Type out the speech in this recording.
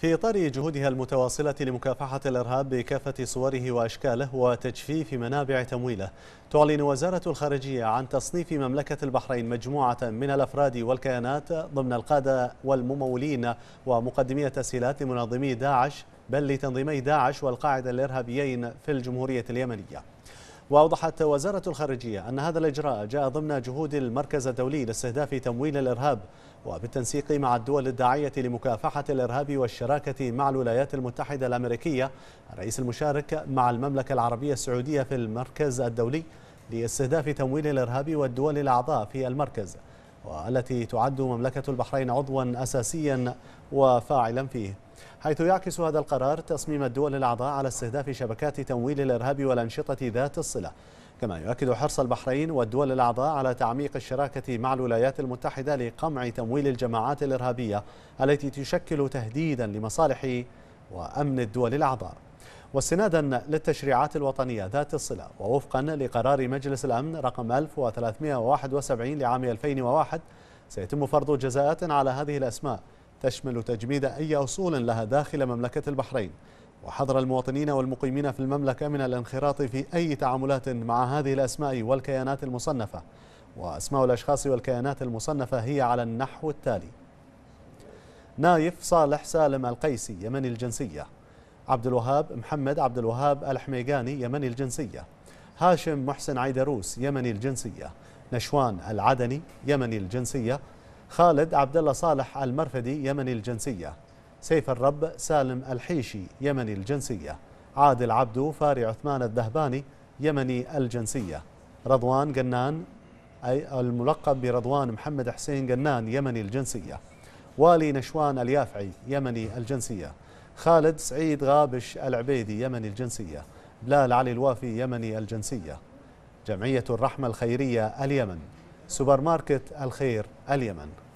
في إطار جهودها المتواصلة لمكافحة الإرهاب بكافة صوره وأشكاله وتجفيف منابع تمويله تعلن وزارة الخارجية عن تصنيف مملكة البحرين مجموعة من الأفراد والكيانات ضمن القادة والممولين ومقدمي التسهيلات لمنظمي داعش بل لتنظيمي داعش والقاعدة الإرهابيين في الجمهورية اليمنية وأوضحت وزارة الخارجية أن هذا الإجراء جاء ضمن جهود المركز الدولي لاستهداف تمويل الإرهاب وبالتنسيق مع الدول الداعية لمكافحة الإرهاب والشراكة مع الولايات المتحدة الأمريكية الرئيس المشارك مع المملكة العربية السعودية في المركز الدولي لاستهداف تمويل الإرهاب والدول الأعضاء في المركز والتي تعد مملكة البحرين عضوا أساسيا وفاعلا فيه حيث يعكس هذا القرار تصميم الدول الأعضاء على استهداف شبكات تمويل الإرهاب والأنشطة ذات الصلة كما يؤكد حرص البحرين والدول الأعضاء على تعميق الشراكة مع الولايات المتحدة لقمع تمويل الجماعات الإرهابية التي تشكل تهديدا لمصالح وأمن الدول الأعضاء واستنادا للتشريعات الوطنية ذات الصلة ووفقا لقرار مجلس الأمن رقم 1371 لعام 2001 سيتم فرض جزاءات على هذه الأسماء تشمل تجميد أي أصول لها داخل مملكة البحرين وحذر المواطنين والمقيمين في المملكة من الانخراط في أي تعاملات مع هذه الأسماء والكيانات المصنفة وأسماء الأشخاص والكيانات المصنفة هي على النحو التالي نايف صالح سالم القيسي يمني الجنسية عبد الوهاب محمد عبد الوهاب الحميقاني يمني الجنسية هاشم محسن عيدروس يمني الجنسية نشوان العدني يمني الجنسية خالد عبد الله صالح المرفدي يمني الجنسية سيف الرب سالم الحيشي يمني الجنسية عادل عبدو فاري عثمان الذهباني يمني الجنسية رضوان قنان أي الملقب برضوان محمد حسين قنان يمني الجنسية والي نشوان اليافعي يمني الجنسية خالد سعيد غابش العبيدي يمني الجنسية بلال علي الوافي يمني الجنسية جمعية الرحمة الخيرية اليمن سوبر ماركت الخير اليمن